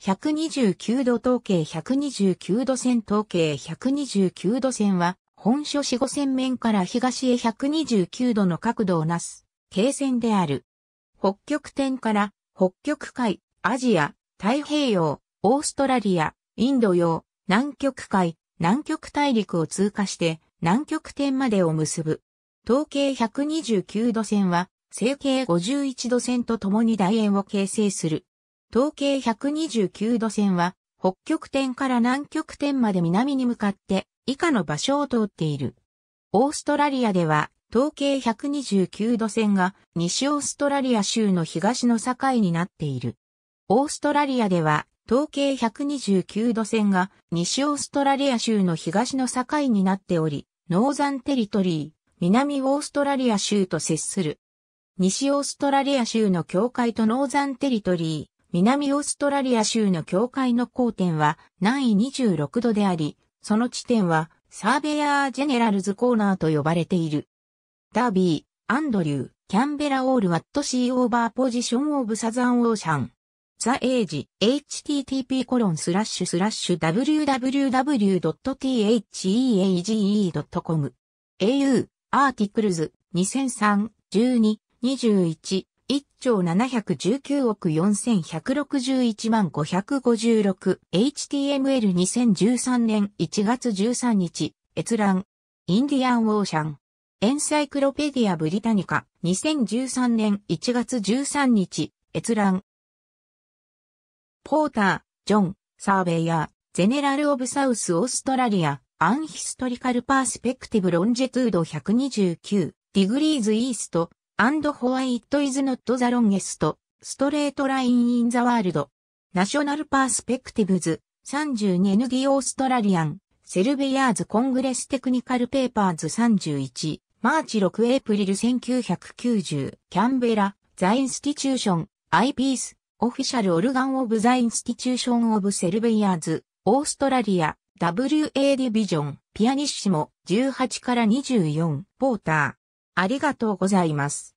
129度統計129度線統計129度線は、本書四五線面から東へ129度の角度をなす、経線である。北極点から北極海、アジア、太平洋、オーストラリア、インド洋、南極海、南極大陸を通過して南極点までを結ぶ。統計129度線は、成形51度線と共に楕円を形成する。東経129度線は、北極点から南極点まで南に向かって以下の場所を通っている。オーストラリアでは、東経129度線が西オーストラリア州の東の境になっている。オーストラリアでは、東経129度線が西オーストラリア州の東の境になっており、ノーザンテリトリー、南オーストラリア州と接する。西オーストラリア州の境界とノーザンテリトリー、南オーストラリア州の境界の交点は南緯26度であり、その地点はサーベヤージェネラルズコーナーと呼ばれている。ダービー、アンドリュー、キャンベラオールワットシーオーバーポジションオブサザンオーシャン。ザエイジ、http コロンスラッシュスラッシュ www.theage.com。au, アーティクルズ、2003、12、21、1兆719億4161万 556HTML2013 年1月13日閲覧インディアンオーシャンエンサイクロペディアブリタニカ2013年1月13日閲覧ポーター、ジョン、サーベイヤー、ゼネラル・オブ・サウス・オーストラリア、アンヒストリカル・パースペクティブ・ロンジェトゥード129、ディグリーズ・イースト、and why it is not the longest straight line in the world. National Perspectives 32ND オーストラリアンセルベヤーズコングレステクニカルペーパーズ31マーチ6エプリル1990キャンベラザインスティチューションアイピースオフィシャルオルガンオブザインスティチューションオブセルベヤーズオーストラリア WA ディビジョンピアニッシモ18から24ポーターありがとうございます。